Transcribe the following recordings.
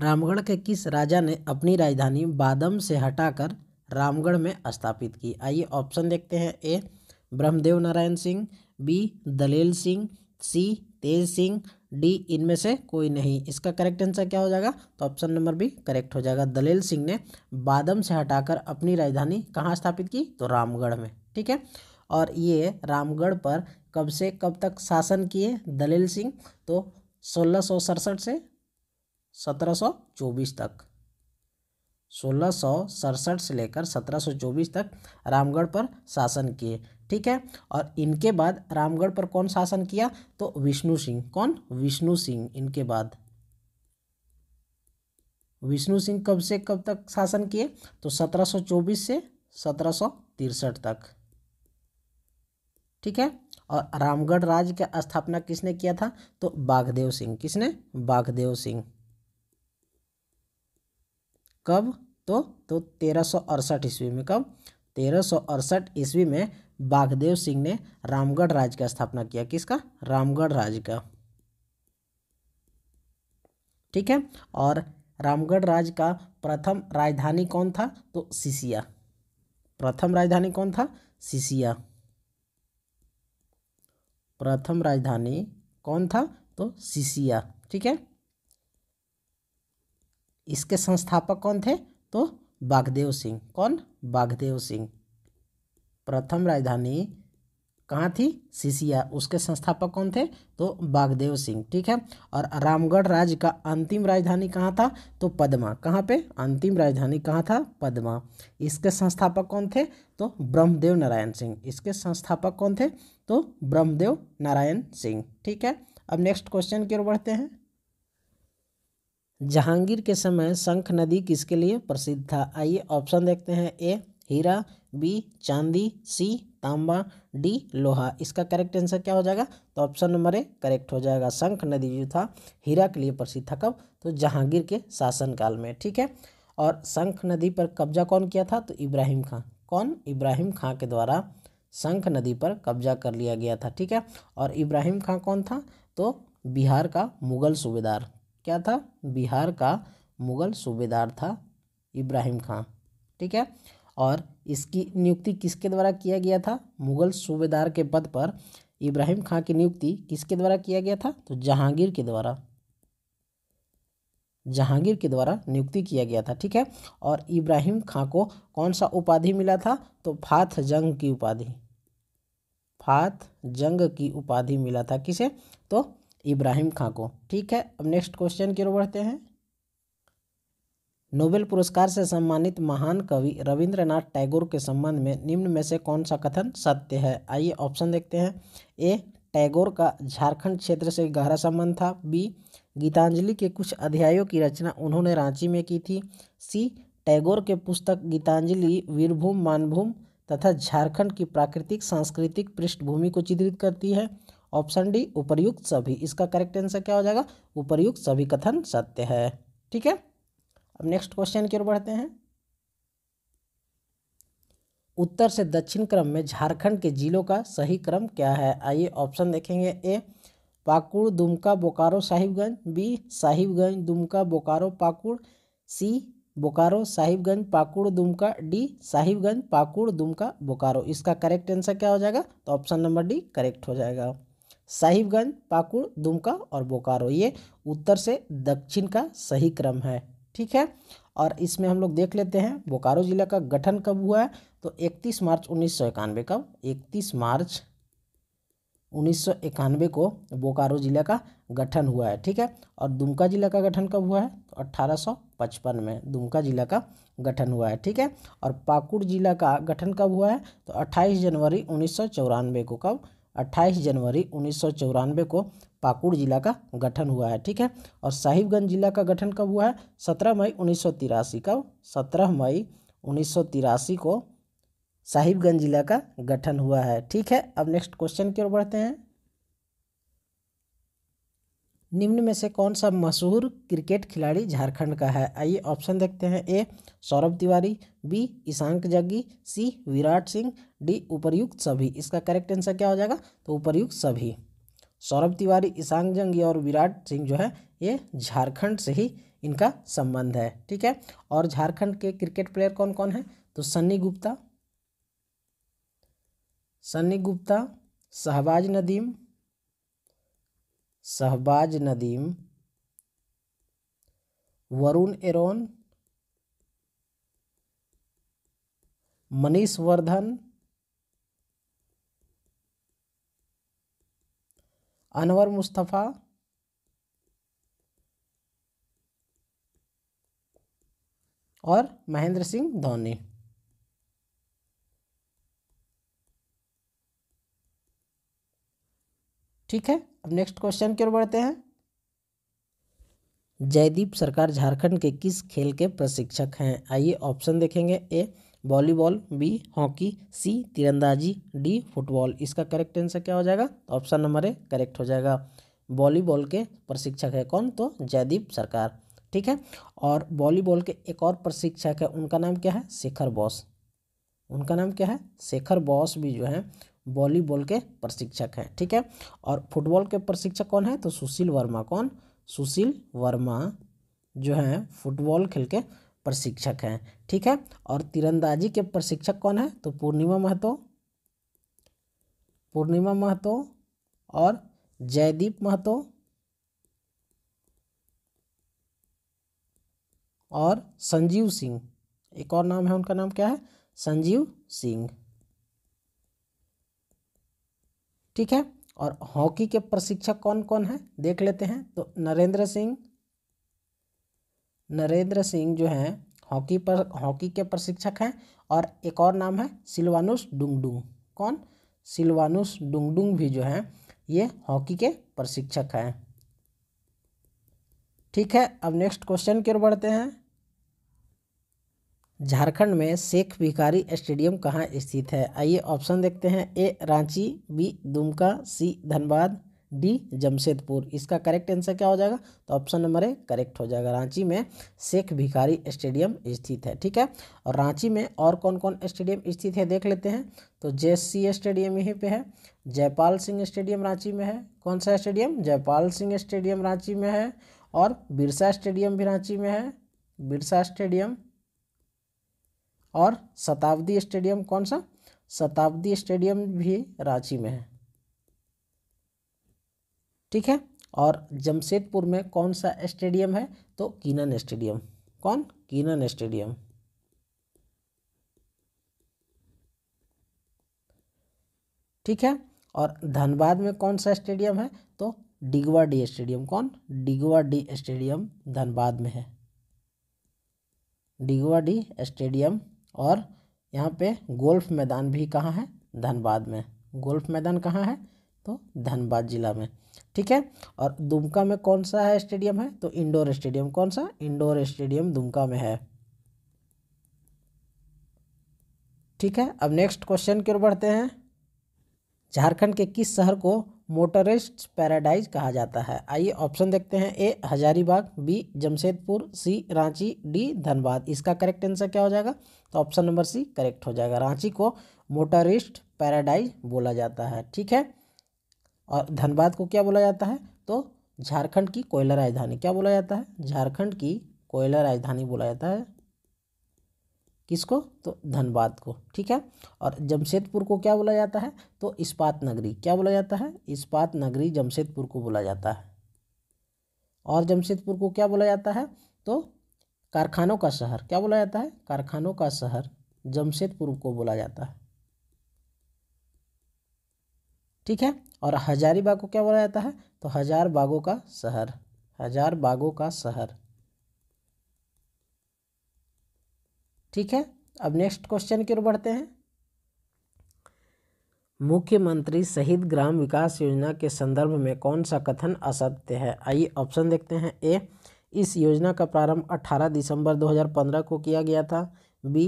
रामगढ़ के किस राजा ने अपनी राजधानी बादम से हटाकर रामगढ़ में स्थापित की आइए ऑप्शन देखते हैं A Brahmdev Narayan Singh B Dalel Singh C Tej Singh D इनमें से कोई नहीं इसका करेक्ट आंसर क्या हो जाएगा तो ऑप्शन नंबर भी करेक्ट हो जाएगा दलेल सिंह ने बादम से हटाकर अपनी राजधानी कहाँ स्थापित की तो रामगढ़ में ठीक है और ये रामगढ़ पर कब से कब तक शासन किए दलेल सिंह तो सोलह से 1724 तक सोलह से लेकर 1724 तक रामगढ़ पर शासन किए ठीक है और इनके बाद रामगढ़ पर कौन शासन किया तो विष्णु सिंह कौन विष्णु सिंह इनके बाद विष्णु सिंह कब से कब तक शासन किए तो 1724 से सत्रह तक ठीक है और रामगढ़ राज्य की स्थापना किसने किया था तो बाघदेव सिंह किसने बाघदेव सिंह कब तो तो तेरह सौ अड़सठ ईस्वी में कब तेरह अड़सठ ईस्वी में बागदेव सिंह ने रामगढ़ राज्य का स्थापना किया किसका रामगढ़ राज्य का ठीक है और रामगढ़ राज्य का प्रथम राजधानी कौन था तो सिसिया प्रथम राजधानी कौन था सिसिया प्रथम राजधानी कौन था तो सिसिया ठीक है इसके संस्थापक कौन थे तो बागदेव सिंह कौन बागदेव सिंह प्रथम राजधानी कहाँ थी सिसिया उसके संस्थापक कौन थे तो बागदेव सिंह ठीक है और रामगढ़ राज्य का अंतिम राजधानी कहाँ था तो पद्मा कहाँ पे अंतिम राजधानी कहाँ था पद्मा इसके संस्थापक कौन थे तो ब्रह्मदेव नारायण सिंह इसके संस्थापक कौन थे तो ब्रह्मदेव नारायण सिंह ठीक है अब नेक्स्ट क्वेश्चन की ओर बढ़ते हैं जहांगीर के समय शंख नदी किसके लिए प्रसिद्ध था आइए ऑप्शन देखते हैं ए हीरा बी चांदी सी तांबा डी लोहा इसका करेक्ट आंसर क्या हो जाएगा तो ऑप्शन नंबर ए करेक्ट हो जाएगा शंख नदी जो था हीरा के लिए प्रसिद्ध था कब तो जहांगीर के शासनकाल में ठीक है और शंख नदी पर कब्जा कौन किया था तो इब्राहिम खां कौन इब्राहिम खां के द्वारा शंख नदी पर कब्जा कर लिया गया था ठीक है और इब्राहिम खां कौन था तो बिहार का मुगल सूबेदार क्या था बिहार का मुग़ल सूबेदार था इब्राहिम खां ठीक है और इसकी नियुक्ति किसके द्वारा किया गया था मुग़ल सूबेदार के पद पर इब्राहिम खां की नियुक्ति किसके द्वारा किया गया था तो जहांगीर के द्वारा जहांगीर के द्वारा नियुक्ति किया गया था ठीक है और इब्राहिम खां को कौन सा उपाधि मिला था तो फाथ जंग की उपाधि फाथ जंग की उपाधि मिला था किसे तो इब्राहिम खां को ठीक है अब नेक्स्ट क्वेश्चन की ओर बढ़ते हैं नोबेल पुरस्कार से सम्मानित महान कवि रविंद्रनाथ टैगोर के संबंध में निम्न में से कौन सा कथन सत्य है आइए ऑप्शन देखते हैं ए टैगोर का झारखंड क्षेत्र से गहरा संबंध था बी गीतांजलि के कुछ अध्यायों की रचना उन्होंने रांची में की थी सी टैगोर के पुस्तक गीतांजलि वीरभूम मानभूम तथा झारखंड की प्राकृतिक सांस्कृतिक पृष्ठभूमि को चित्रित करती है ऑप्शन डी उपर्युक्त सभी इसका करेक्ट आंसर क्या हो जाएगा उपर्युक्त सभी कथन सत्य है ठीक है अब नेक्स्ट क्वेश्चन की ओर बढ़ते हैं उत्तर से दक्षिण क्रम में झारखंड के जिलों का सही क्रम क्या है आइए ऑप्शन देखेंगे A Pakur Dumka Bokaro Sahibganj B Sahibganj Dumka Bokaro Pakur C Bokaro Sahibganj Pakur Dumka D Sahibganj Pakur Dumka Bokaro इसका करेक्ट आंसर क्या हो जाएगा तो ऑप्शन नंबर डी करेक्ट हो जाएगा साहिबगंज पाकुड़ दुमका और बोकारो ये उत्तर से दक्षिण का सही क्रम है ठीक है और इसमें हम लोग देख लेते हैं बोकारो जिला का गठन कब हुआ है तो 31 मार्च उन्नीस का 31 मार्च उन्नीस को बोकारो जिला का गठन हुआ है ठीक है और दुमका जिला का गठन कब हुआ है तो 1855 में दुमका जिला का गठन हुआ है ठीक है और पाकुड़ जिला का गठन कब हुआ है तो 28 जनवरी उन्नीस को कब 28 जनवरी उन्नीस को पाकुड़ जिला का गठन हुआ है ठीक है और साहिबगंज जिला का गठन कब हुआ है सत्रह मई उन्नीस का सत्रह मई उन्नीस को साहिबगंज जिला का गठन हुआ है ठीक है अब नेक्स्ट क्वेश्चन की ओर बढ़ते हैं निम्न में से कौन सा मशहूर क्रिकेट खिलाड़ी झारखंड का है आइए ऑप्शन देखते हैं A Saurabh Tiwari B Ishank Jaggi C Virat Singh D उपर्युक्त सभी इसका करेक्ट आंसर क्या हो जाएगा तो उपर्युक्त सभी सौरभ तिवारी ईशांक जंगी और विराट सिंह जो है ये झारखंड से ही इनका संबंध है ठीक है और झारखंड के क्रिकेट प्लेयर कौन कौन है तो सन्नी गुप्ता सन्नी गुप्ता शहबाज नदीम शहबाज नदीम वरुण एरोन मनीष वर्धन अनवर मुस्तफ़ा और महेंद्र सिंह धोनी ठीक है अब नेक्स्ट क्वेश्चन की ओर बढ़ते हैं जयदीप सरकार झारखंड के किस खेल के प्रशिक्षक हैं आइए ऑप्शन देखेंगे A volleyball B hockey C तीरंदाजी डी फुटबॉल इसका करेक्ट आंसर क्या हो जाएगा ऑप्शन नंबर ए करेक्ट हो जाएगा वॉलीबॉल के प्रशिक्षक है कौन तो जयदीप सरकार ठीक है और वॉलीबॉल के एक और प्रशिक्षक है उनका नाम क्या है शेखर बॉस उनका नाम क्या है शेखर बॉस भी जो है वॉलीबॉल के प्रशिक्षक हैं ठीक है और फुटबॉल के प्रशिक्षक कौन है तो सुशील वर्मा कौन सुशील वर्मा जो हैं फुटबॉल खेल के प्रशिक्षक हैं ठीक है और तीरंदाजी के प्रशिक्षक कौन है तो पूर्णिमा महतो पूर्णिमा महतो और जयदीप महतो और संजीव सिंह एक और नाम है उनका नाम क्या है संजीव सिंह ठीक है और हॉकी के प्रशिक्षक कौन कौन है देख लेते हैं तो नरेंद्र सिंह नरेंद्र सिंह जो है हॉकी पर हॉकी के प्रशिक्षक हैं और एक और नाम है सिल्वानुस डुंगडुंग कौन सिल्वानुस डुंगडुंग भी जो है ये हॉकी के प्रशिक्षक हैं ठीक है अब नेक्स्ट क्वेश्चन की ओर बढ़ते हैं झारखंड में शेख भिखारी स्टेडियम कहाँ स्थित है आइए ऑप्शन देखते हैं A Ranchi B Dumka C Dhanbad D Jamshedpur इसका करेक्ट आंसर क्या हो जाएगा तो ऑप्शन नंबर ए करेक्ट हो जाएगा रांची में शेख भिखारी स्टेडियम स्थित है ठीक है और रांची में और कौन कौन स्टेडियम स्थित है देख लेते हैं तो जे सी स्टेडियम यहीं पे है जयपाल सिंह स्टेडियम रांची में है कौन सा स्टेडियम जयपाल सिंह स्टेडियम रांची में है और बिरसा स्टेडियम भी रांची में है बिरसा स्टेडियम और शताब्दी स्टेडियम कौन सा शताब्दी स्टेडियम भी रांची में है ठीक है और जमशेदपुर में कौन सा स्टेडियम है तो कीनन स्टेडियम कौन कीनन स्टेडियम ठीक है और धनबाद में कौन सा स्टेडियम है तो डिगवा डी स्टेडियम कौन डिगवा डी स्टेडियम धनबाद में है डिगवा डी स्टेडियम और यहाँ पे गोल्फ मैदान भी कहाँ है धनबाद में गोल्फ मैदान कहाँ है तो धनबाद जिला में ठीक है और दुमका में कौन सा है स्टेडियम है तो इंडोर स्टेडियम कौन सा इंडोर स्टेडियम दुमका में है ठीक है अब नेक्स्ट क्वेश्चन की ओर बढ़ते हैं झारखंड के किस शहर को मोटरिस्ट पैराडाइज कहा जाता है आइए ऑप्शन देखते हैं A Hazaribagh B Jamshedpur C Ranchi D Dhanbad इसका करेक्ट आंसर क्या हो जाएगा तो ऑप्शन नंबर सी करेक्ट हो जाएगा रांची को मोटरिस्ट पैराडाइज बोला जाता है ठीक है और धनबाद को क्या बोला जाता है तो झारखंड की कोयला राजधानी क्या बोला जाता है झारखंड की कोयला राजधानी बोला जाता है किसको तो धनबाद को ठीक है और जमशेदपुर को क्या बोला जाता है तो इस्पात नगरी क्या बोला जाता है इस्पात नगरी जमशेदपुर को बोला जाता है और जमशेदपुर को क्या बोला जाता है तो कारखानों का शहर क्या बोला जाता है कारखानों का शहर जमशेदपुर को बोला जाता है ठीक है और हजारीबाग को क्या बोला जाता है तो हजार बागों का शहर हजार बागों का शहर ठीक है अब नेक्स्ट क्वेश्चन की ओर बढ़ते हैं मुख्यमंत्री शहीद ग्राम विकास योजना के संदर्भ में कौन सा कथन असत्य है आइए ऑप्शन देखते हैं ए इस योजना का प्रारंभ 18 दिसंबर 2015 को किया गया था बी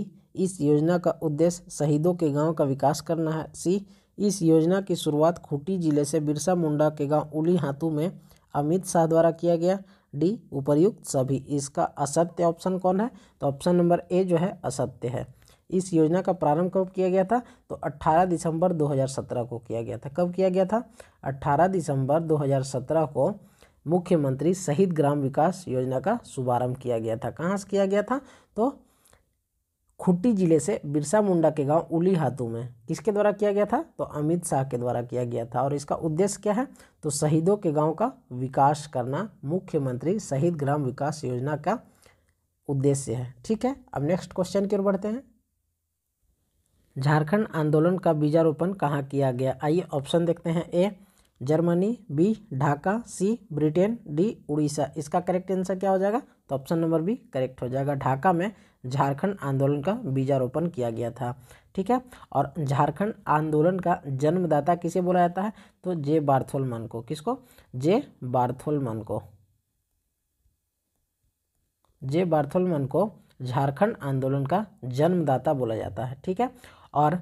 इस योजना का उद्देश्य शहीदों के गांव का विकास करना है सी इस योजना की शुरुआत खूटी जिले से बिरसा मुंडा के गांव उली हाथू में अमित शाह द्वारा किया गया डी उपर्युक्त सभी इसका असत्य ऑप्शन कौन है तो ऑप्शन नंबर ए जो है असत्य है इस योजना का प्रारंभ कब किया गया था तो 18 दिसंबर 2017 को किया गया था कब किया गया था 18 दिसंबर 2017 को मुख्यमंत्री शहीद ग्राम विकास योजना का शुभारंभ किया गया था कहाँ से किया गया था तो खुट्टी जिले से बिरसा मुंडा के गांव उली हाथू में किसके द्वारा किया गया था तो अमित शाह के द्वारा किया गया था और इसका उद्देश्य क्या है तो शहीदों के गांव का विकास करना मुख्यमंत्री शहीद ग्राम विकास योजना का उद्देश्य है ठीक है अब नेक्स्ट क्वेश्चन की ओर बढ़ते हैं झारखंड आंदोलन का बीजारोपण कहाँ किया गया आइए ऑप्शन देखते हैं A Germany B Dhaka C Britain D Orissa इसका करेक्ट आंसर क्या हो जाएगा तो ऑप्शन नंबर बी करेक्ट हो जाएगा ढाका में झारखंड आंदोलन का बीजारोपण किया गया था ठीक है और झारखंड आंदोलन का जन्मदाता किसे बोला जाता है तो जे बार्थोलमन को किसको जे बार्थोलमन को जे बार्थोलमन को झारखंड आंदोलन का जन्मदाता बोला जाता है ठीक है और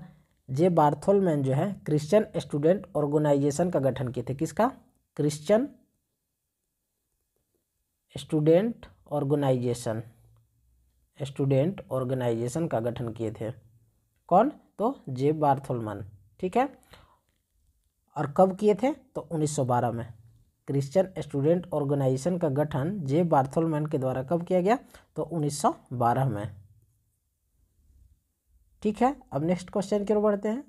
जे बार्थोलमैन जो है क्रिश्चियन स्टूडेंट ऑर्गेनाइजेशन का गठन किए थे किसका Christian student organisation student organisation का गठन किए थे कौन तो जे बार्थोलमन ठीक है और कब किए थे तो 1912 में क्रिश्चियन स्टूडेंट ऑर्गेनाइजेशन का गठन जे बार्थोलमैन के द्वारा कब किया गया तो 1912 में ठीक है अब नेक्स्ट क्वेश्चन की ओर बढ़ते हैं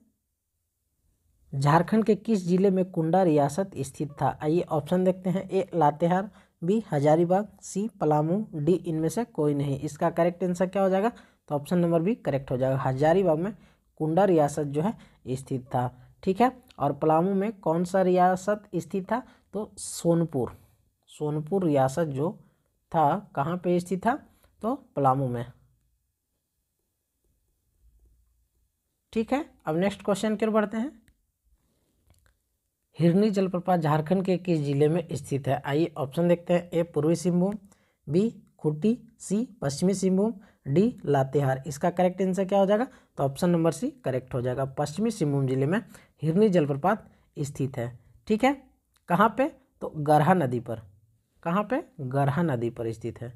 झारखंड के किस जिले में कुंडा रियासत स्थित था आइए ऑप्शन देखते हैं A Latehar B Hazaribagh C Palamu D इनमें से कोई नहीं इसका करेक्ट आंसर क्या हो जाएगा तो ऑप्शन नंबर बी करेक्ट हो जाएगा हजारीबाग में कुंडा रियासत जो है स्थित था ठीक है और पलामू में कौन सा रियासत स्थित था तो सोनपुर सोनपुर रियासत जो था कहाँ पे स्थित था तो पलामू में ठीक है अब नेक्स्ट क्वेश्चन की ओर बढ़ते हैं हिरनी जलप्रपात झारखंड के किस जिले में स्थित है आइए ऑप्शन देखते हैं ए पूर्वी सिंहभूम बी खुटी सी पश्चिमी सिंहभूम डी लातेहार इसका करेक्ट आंसर क्या हो जाएगा तो ऑप्शन नंबर सी करेक्ट हो जाएगा पश्चिमी सिंहभूम जिले में हिरनी जलप्रपात स्थित है ठीक है कहाँ पे तो गरहा नदी पर कहाँ पे गरहा नदी पर स्थित है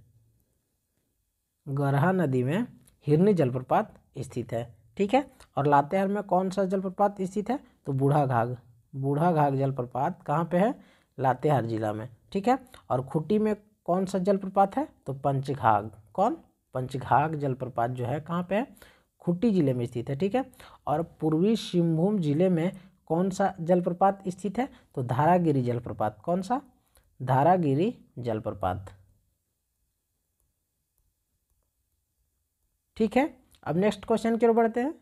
गरहा नदी में हिरनी जलप्रपात स्थित है ठीक है और लातेहार में कौन सा जलप्रपात स्थित है तो बूढ़ा घाग बूढ़ा घाग जलप्रपात कहाँ पे है लातेहार जिला में ठीक है और खुटी में कौन सा जलप्रपात है तो पंचघाघ कौन पंचघाघ जलप्रपात जो है कहाँ पे है खुट्टी जिले में स्थित है ठीक है और पूर्वी सिंहभूम जिले में कौन सा जलप्रपात स्थित है तो धारागिरी जलप्रपात कौन सा धारागिरी जलप्रपात ठीक है अब नेक्स्ट क्वेश्चन की ओर बढ़ते हैं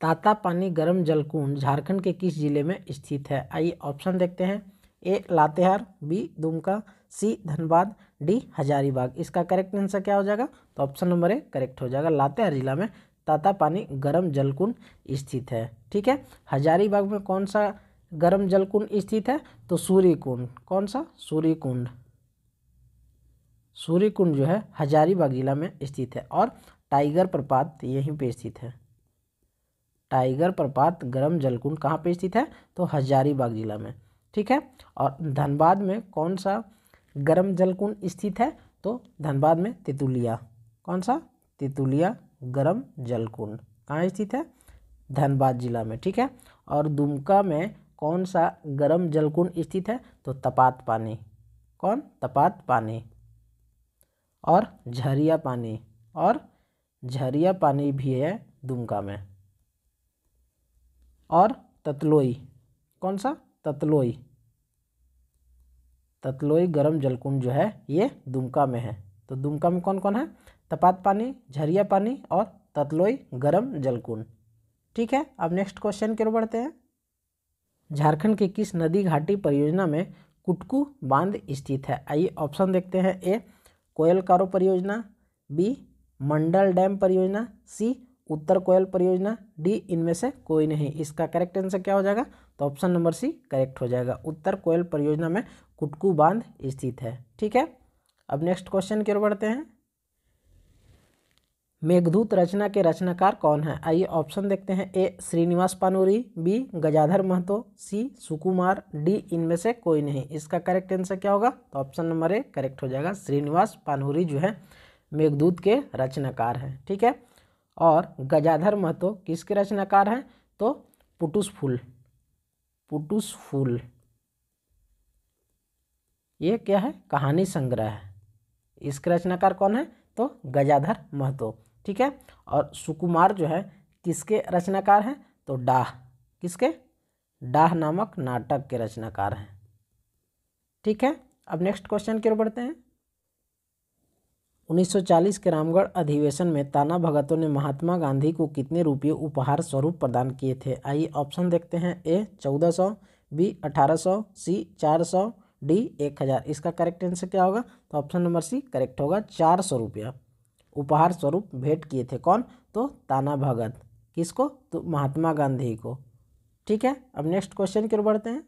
ताता पानी गर्म जलकुंड झारखंड के किस जिले में स्थित है आइए ऑप्शन देखते हैं A Latehar B Dumka C Dhanbad D Hazaribagh इसका करेक्ट आंसर क्या हो जाएगा तो ऑप्शन नंबर ए करेक्ट हो जाएगा लातेहार जिला में ताता पानी गर्म जलकुंड स्थित है ठीक है हजारीबाग में कौन सा गर्म जलकुंड स्थित है तो सूर्य कुंड कौन सा सूर्य कुंड सूर्य कुंड जो है हजारीबाग जिला में स्थित है और टाइगर प्रपात यहीं पे स्थित है टाइगर प्रपात गर्म जलकुंड कहाँ पे स्थित है तो हजारीबाग जिला में ठीक है और धनबाद में कौन सा गर्म जलकुंड स्थित है तो धनबाद में तितुलिया कौन सा तितुलिया गर्म जलकुंड कहाँ स्थित है धनबाद जिला में ठीक है और दुमका में कौन सा गर्म जलकुंड स्थित है तो तपात पानी कौन तपात पानी और झरिया पानी और झरिया पानी भी है दुमका में और ततलोई कौन सा ततलोई ततलोई गर्म जलकुंड जो है ये दुमका में है तो दुमका में कौन कौन है तपात पानी झरिया पानी और ततलोई गर्म जलकुंड ठीक है अब नेक्स्ट क्वेश्चन की ओर बढ़ते हैं झारखंड की किस नदी घाटी परियोजना में कुटकू बांध स्थित है आइए ऑप्शन देखते हैं ए कोयल कारो परियोजना बी मंडल डैम परियोजना सी उत्तर कोयल परियोजना डी इनमें से कोई नहीं इसका करेक्ट आंसर क्या हो जाएगा तो ऑप्शन नंबर सी करेक्ट हो जाएगा उत्तर कोयल परियोजना में कुटकू बांध स्थित है ठीक है अब नेक्स्ट क्वेश्चन की ओर बढ़ते हैं मेघदूत रचना के रचनाकार कौन हैं आइए ऑप्शन देखते हैं A Srinivas Panuri B Gajadhar Mahato C Sukumar D इनमें से कोई नहीं इसका करेक्ट आंसर क्या होगा तो ऑप्शन नंबर ए करेक्ट हो जाएगा श्रीनिवास पानूरी जो है मेघदूत के रचनाकार हैं ठीक है और गजाधर महतो किसके रचनाकार हैं तो पुटुस फूल पुटुस फूल ये क्या है कहानी संग्रह है इसके रचनाकार कौन है तो गजाधर महतो ठीक है और सुकुमार जो है किसके रचनाकार हैं तो डाह किसके डाह नामक नाटक के रचनाकार हैं ठीक है अब नेक्स्ट क्वेश्चन की ओर बढ़ते हैं 1940 के रामगढ़ अधिवेशन में ताना भगतों ने महात्मा गांधी को कितने रुपये उपहार स्वरूप प्रदान किए थे आइए ऑप्शन देखते हैं ए चौदह सौ बी अठारह सौ सी चार सौ डी एक हज़ार इसका करेक्ट आंसर क्या होगा तो ऑप्शन नंबर सी करेक्ट होगा चार सौ रुपया उपहार स्वरूप भेंट किए थे कौन तो ताना भगत किसको तो महात्मा गांधी को ठीक है अब नेक्स्ट क्वेश्चन की ओर बढ़ते हैं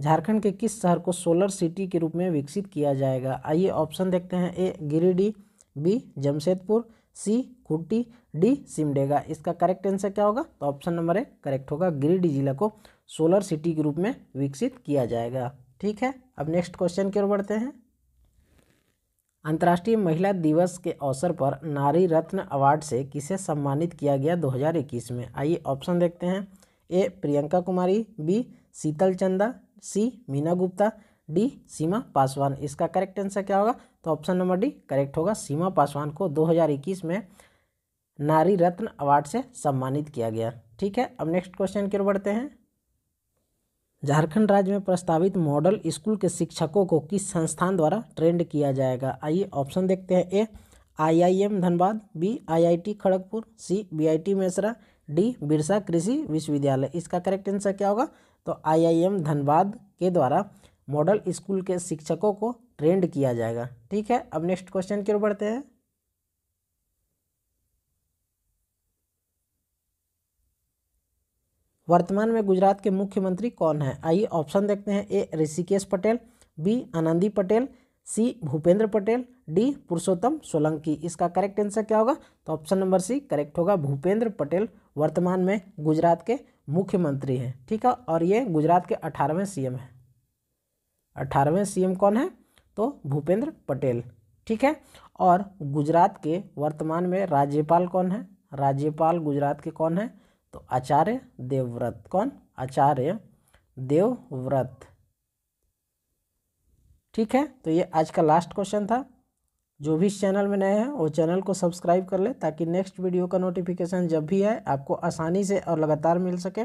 झारखंड के किस शहर को सोलर सिटी के रूप में विकसित किया जाएगा आइए ऑप्शन देखते हैं A Giridih B Jamshedpur C Khutti D Simdega इसका करेक्ट आंसर क्या होगा तो ऑप्शन नंबर ए करेक्ट होगा गिरिडीह जिला को सोलर सिटी के रूप में विकसित किया जाएगा ठीक है अब नेक्स्ट क्वेश्चन की ओर बढ़ते हैं अंतर्राष्ट्रीय महिला दिवस के अवसर पर नारी रत्न अवार्ड से किसे सम्मानित किया गया 2021 में आइए ऑप्शन देखते हैं ए प्रियंका कुमारी B Sheetal Chanda C Meena Gupta D Seema Paswan इसका करेक्ट आंसर क्या होगा तो ऑप्शन नंबर डी करेक्ट होगा सीमा पासवान को 2021 में नारी रत्न अवार्ड से सम्मानित किया गया ठीक है अब नेक्स्ट क्वेश्चन की ओर बढ़ते हैं झारखंड राज्य में प्रस्तावित मॉडल स्कूल के शिक्षकों को किस संस्थान द्वारा ट्रेंड किया जाएगा आइए ऑप्शन देखते हैं A IIM Dhanbad B IIT Kharagpur C BIT Mesra D Birsa Krishi Vishwavidyalaya इसका करेक्ट आंसर क्या होगा तो आईआईएम धनबाद के द्वारा मॉडल स्कूल के शिक्षकों को ट्रेंड किया जाएगा ठीक है अब नेक्स्ट क्वेश्चन की ओर बढ़ते हैं वर्तमान में गुजरात के मुख्यमंत्री कौन है आइए ऑप्शन देखते हैं A Rishikesh Patel B Anandi Patel C Bhupendra Patel D Purushottam Solanki इसका करेक्ट आंसर क्या होगा तो ऑप्शन नंबर सी करेक्ट होगा भूपेंद्र पटेल वर्तमान में गुजरात के मुख्यमंत्री हैं ठीक है और ये गुजरात के अठारहवें सीएम हैं अठारहवें सीएम कौन है तो भूपेंद्र पटेल ठीक है और गुजरात के वर्तमान में राज्यपाल कौन है राज्यपाल गुजरात के कौन है तो आचार्य देवव्रत कौन आचार्य देवव्रत ठीक है तो ये आज का लास्ट क्वेश्चन था जो भी इस चैनल में नए हैं वो चैनल को सब्सक्राइब कर ले ताकि नेक्स्ट वीडियो का नोटिफिकेशन जब भी आए आपको आसानी से और लगातार मिल सके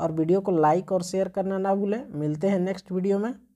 और वीडियो को लाइक और शेयर करना ना भूलें मिलते हैं नेक्स्ट वीडियो में